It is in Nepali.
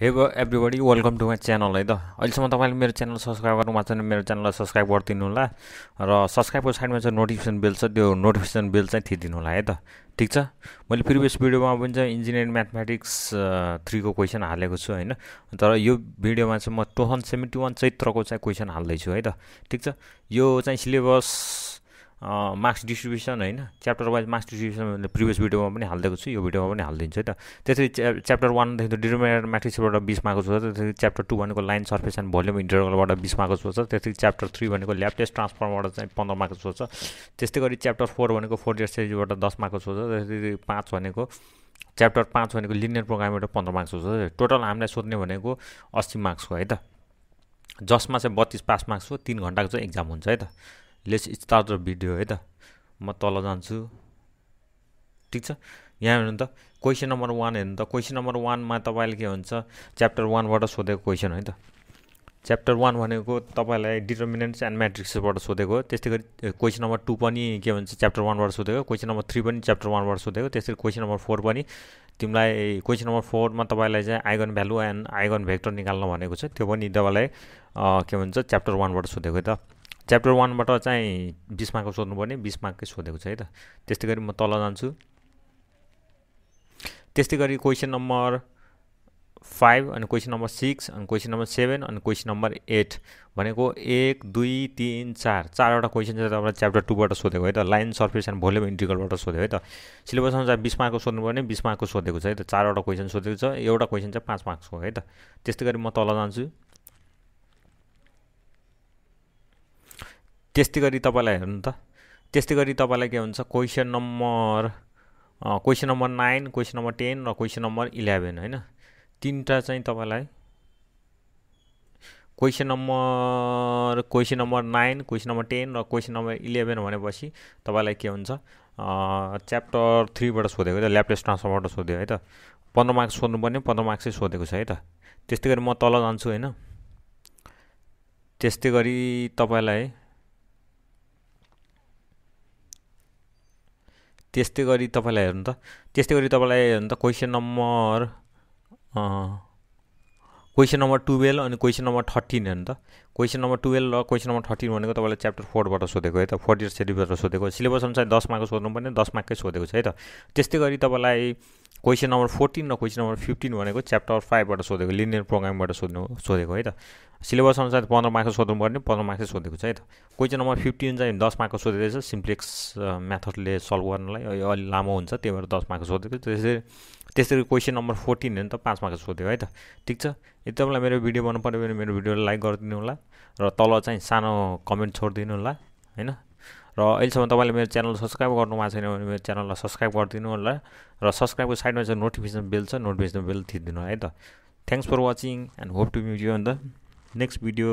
हे everybody welcome to my channel है त अहिलेसम्म तपाईँले मेरो च्यानल सब्सक्राइब गर्नुभएको भएको छैन मेरो च्यानललाई सब्सक्राइब गरिदिनु होला र सब्सक्राइबको साइडमा चाहिँ नोटिफिकेसन बेल छ त्यो नोटिफिकेसन बेल चाहिँ थिदिनु होला है त ठिक छ मैले प्रिभियस भिडियोमा पनि चाहिँ इन्जिनियरिङ म्याथमेटिक्स थ्रीको क्वेसन हालेको छु होइन तर यो भिडियोमा चाहिँ म टु थाउजन्ड सेभेन्टी वान चैत्रको चाहिँ क्वेसन हाल्दैछु है त ठिक छ यो चाहिँ सिलेबस मार्क्स डिस्ट्रिब्युसन होइन च्याप्टर वाइज मार्क्स डिस्ट्रिब्युसन मैले प्रिभियस भिडियोमा पनि हालिदिएको छु यो भिडियोमा पनि हालिदिन्छु है त त्यसरी च्याप्टर वानदेखि डिनोमिनेटर म्याट्रिक्सबाट बिस मार्क्स छ त्यसरी च्याप्टर टू भनेको लाइन सर्फेस एन्ड भोल्युम इन्टरगलबाट बिस मार्क्स सोध्छ त्यसरी च्याप्टर थ्री भनेको ल्यापटेस्ट ट्रान्सफर्मबाट चाहिँ पन्ध्र मार्क्स हुन्छ त्यस्तै गरी च्याप्टर फोर भनेको फोर इयर सिरिजबाट दस मार्क्स सोध्छ त्यसरी पाँच भनेको च्याप्टर पाँच भनेको लिनियर प्रोग्रामबाट पन्ध्र मार्क्स हुन्छ टोटल हामीलाई सोध्ने भनेको अस्सी मार्क्सको है त जसमा चाहिँ बत्तिस पास मार्क्स हो तिन घन्टाको चाहिँ इक्जाम हुन्छ है त लेस स्टार्ट र भिडियो है त म तल जान्छु ठिक छ यहाँ हेर्नु त क्वेसन नम्बर वान हेर्नु त क्वेसन नम्बर वानमा तपाईँले के हुन्छ च्याप्टर वानबाट सोधेको क्वेसन है त च्याप्टर वान भनेको तपाईँलाई डिटर्मिनेन्ट्स एन्ड म्याट्रिक्सबाट सोधेको त्यस्तै गरी क्वेसन नम्बर टू पनि के भन्छ च्याप्टर वानबाट सोधेको क्वेसन नम्बर थ्री पनि च्याप्टर वानबाट सोधेको त्यस्तै क्वेसन नम्बर फोर पनि तिमीलाई क्वेसन नम्बर फोरमा तपाईँलाई चाहिँ eigen value and eigen vector निकाल्नु भनेको छ त्यो पनि तपाईँलाई के भन्छ च्याप्टर वानबाट सोधेको है त च्याप्टर वानबाट चाहिँ बिस मार्कको सोध्नुपर्ने बिस मार्ककै सोधेको छ है त त्यस्तै गरी म तल जान्छु त्यस्तै गरी क्वेसन नम्बर फाइभ अनि क्वेसन नम्बर सिक्स अनि क्वेसन नम्बर सेभेन अनि क्वेसन नम्बर एट भनेको एक दुई तिन चार चारवटा क्वेसन चाहिँ तपाईँलाई च्याप्टर टूबाट सोधेको है त लाइन सर्फेस एन्ड भोल्युम इन्टिगलबाट सोधेको है त सिलेबसमा चाहिँ बिस मार्कको सोध्नुपर्ने बिस मार्कको सोधेको छ है त चारवटा क्वेसन सोधेको छ एउटा क्वेसन चाहिँ पाँच मार्क्सको है त त्यस्तै गरी म तल जान्छु त्यस्तै गरी तपाईँलाई हेर्नु त त्यस्तै गरी तपाईँलाई के हुन्छ question number question number nine question number ten र क्वेसन नम्बर इलेभेन होइन तिनवटा चाहिँ तपाईँलाई question number question number nine question number ten र क्वेसन नम्बर इलेभेन भनेपछि तपाईँलाई के हुन्छ च्याप्टर थ्रीबाट सोधेको त ल्याप्टेस ट्रान्सफरबाट सोध्यो है त पन्ध्र मार्क्स सोध्नुपर्ने पन्ध्र मार्क्सै सोधेको छ है त त्यस्तै गरी म तल जान्छु होइन त्यस्तै गरी तपाईँलाई त्यस्तै गरी तपाईँलाई हेर्नु त त्यस्तै गरी तपाईँलाई हेर्नु त question number question number twelve अनि क्वेसन नम्बर थर्टिन हेर्नु त क्वेसन नम्बर टुवेल्भ र क्वेसन नम्बर थर्टिन भनेको तपाईँलाई च्याप्टर फोरबाट सोधेको है त फोर्टी इयर सोधेको सिलेबस अनुसार दस मार्क सोध्नुपर्ने दस मार्कै सोधेको छ है त त्यस्तै गरी तपाईँलाई क्वेसन नम्बर फोर्टिन र क्वेसन नम्बर फिफ्टिन भनेको च्याप्टर फाइभबाट सोधेको लिनियर प्रोग्रामबाट सोध्नु सोधेको है त सिलेबस अनुसार पन्ध्र मार्क्स सोध्नुपर्ने पन्ध्र मार्क्सै सोधेको छ है त क्वेसन नम्बर फिफ्टिन चाहिँ दस मार्क्सको सोधेको छ सिम्प्लेक्स मेथडले सल्भ गर्नलाई अलि लामो हुन्छ त्यही भएर दस मार्क्स सोधेको त्यसरी त्यसरी क्वेसन नम्बर फोर्टिन हो नि त पाँच मार्क्स सोध्यो है त ठिक छ यदि तपाईँलाई मेरो भिडियो मन पऱ्यो भने मेरो भिडियोलाई लाइक गरिदिनु होला र तल चाहिँ सानो कमेन्ट छोडिदिनु होला होइन र अहिलेसम्म तपाईँले मेरो च्यानल सब्सक्राइब भएको छैन भने मेरो च्यानललाई सब्सक्राइब गरिदिनु होला र सब्सक्राइबको साइडमा चाहिँ नोटिफिकेसन बेल छ नोटिफिकेसन बेल थिचिदिनु है त thanks for watching and hope to meet you on the next video